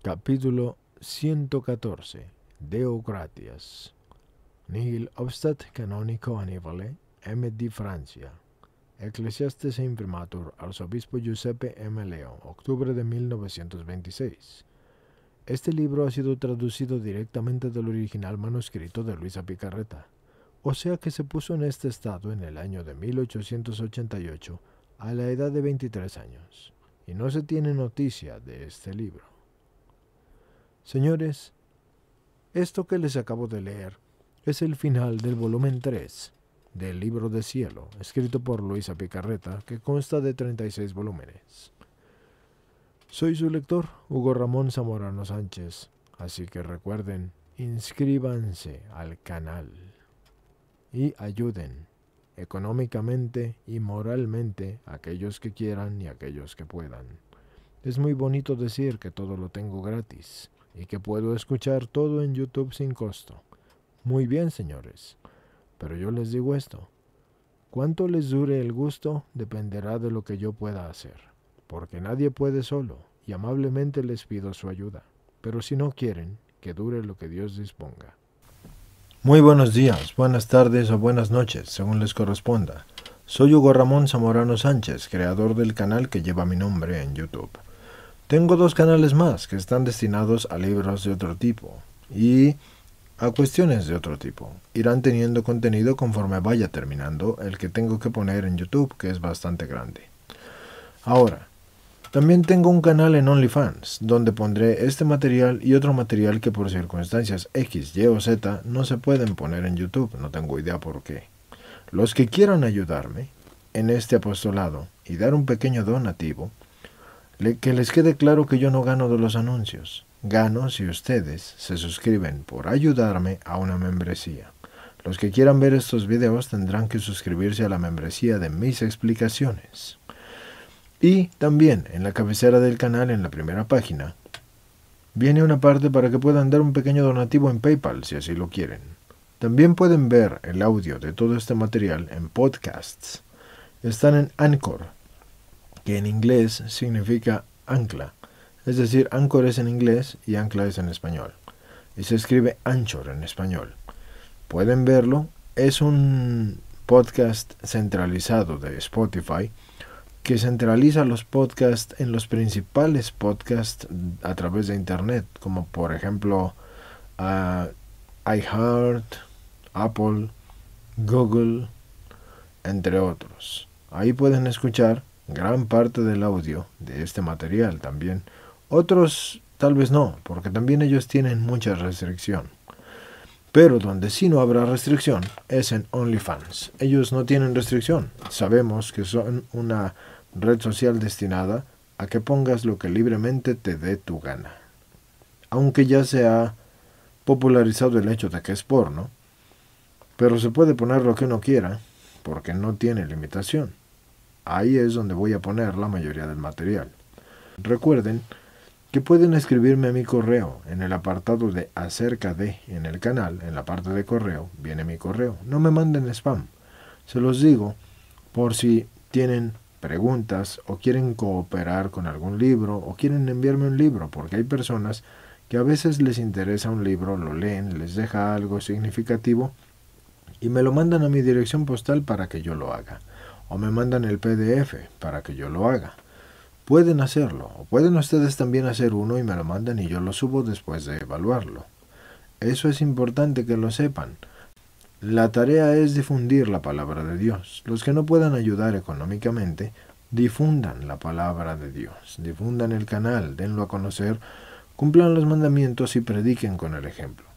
Capítulo 114 Deocratias. Nihil obstat canonico Anibale, M. Francia. Ecclesiastes e Imprimatur, arzobispo Giuseppe M. León, octubre de 1926. Este libro ha sido traducido directamente del original manuscrito de Luisa Picarreta, o sea que se puso en este estado en el año de 1888 a la edad de 23 años, y no se tiene noticia de este libro. Señores, esto que les acabo de leer es el final del volumen 3 del Libro de Cielo, escrito por Luisa Picarreta, que consta de 36 volúmenes. Soy su lector, Hugo Ramón Zamorano Sánchez, así que recuerden, inscríbanse al canal y ayuden económicamente y moralmente a aquellos que quieran y a aquellos que puedan. Es muy bonito decir que todo lo tengo gratis, y que puedo escuchar todo en YouTube sin costo. Muy bien, señores. Pero yo les digo esto. Cuánto les dure el gusto dependerá de lo que yo pueda hacer, porque nadie puede solo, y amablemente les pido su ayuda. Pero si no quieren, que dure lo que Dios disponga. Muy buenos días, buenas tardes o buenas noches, según les corresponda. Soy Hugo Ramón Zamorano Sánchez, creador del canal que lleva mi nombre en YouTube. Tengo dos canales más que están destinados a libros de otro tipo y a cuestiones de otro tipo. Irán teniendo contenido conforme vaya terminando el que tengo que poner en YouTube, que es bastante grande. Ahora, también tengo un canal en OnlyFans, donde pondré este material y otro material que por circunstancias X, Y o Z no se pueden poner en YouTube, no tengo idea por qué. Los que quieran ayudarme en este apostolado y dar un pequeño donativo, que les quede claro que yo no gano de los anuncios. Gano si ustedes se suscriben por ayudarme a una membresía. Los que quieran ver estos videos tendrán que suscribirse a la membresía de mis explicaciones. Y también en la cabecera del canal, en la primera página, viene una parte para que puedan dar un pequeño donativo en PayPal si así lo quieren. También pueden ver el audio de todo este material en podcasts. Están en Anchor, que en inglés significa ancla. Es decir, Anchor es en inglés y ancla es en español. Y se escribe Anchor en español. Pueden verlo. Es un podcast centralizado de Spotify que centraliza los podcasts en los principales podcasts a través de internet, como por ejemplo ah, iHeart, Apple, Google, entre otros. Ahí pueden escuchar gran parte del audio de este material también. Otros tal vez no, porque también ellos tienen mucha restricción. Pero donde sí no habrá restricción es en OnlyFans. Ellos no tienen restricción. Sabemos que son una red social destinada a que pongas lo que libremente te dé tu gana. Aunque ya se ha popularizado el hecho de que es porno, pero se puede poner lo que uno quiera porque no tiene limitación. Ahí es donde voy a poner la mayoría del material. Recuerden que pueden escribirme a mi correo en el apartado de acerca de en el canal, en la parte de correo, viene mi correo. No me manden spam. Se los digo por si tienen preguntas o quieren cooperar con algún libro o quieren enviarme un libro, porque hay personas que a veces les interesa un libro, lo leen, les deja algo significativo y me lo mandan a mi dirección postal para que yo lo haga o me mandan el PDF para que yo lo haga. Pueden hacerlo, o pueden ustedes también hacer uno y me lo mandan y yo lo subo después de evaluarlo. Eso es importante que lo sepan. La tarea es difundir la palabra de Dios. Los que no puedan ayudar económicamente, difundan la palabra de Dios, difundan el canal, denlo a conocer, cumplan los mandamientos y prediquen con el ejemplo.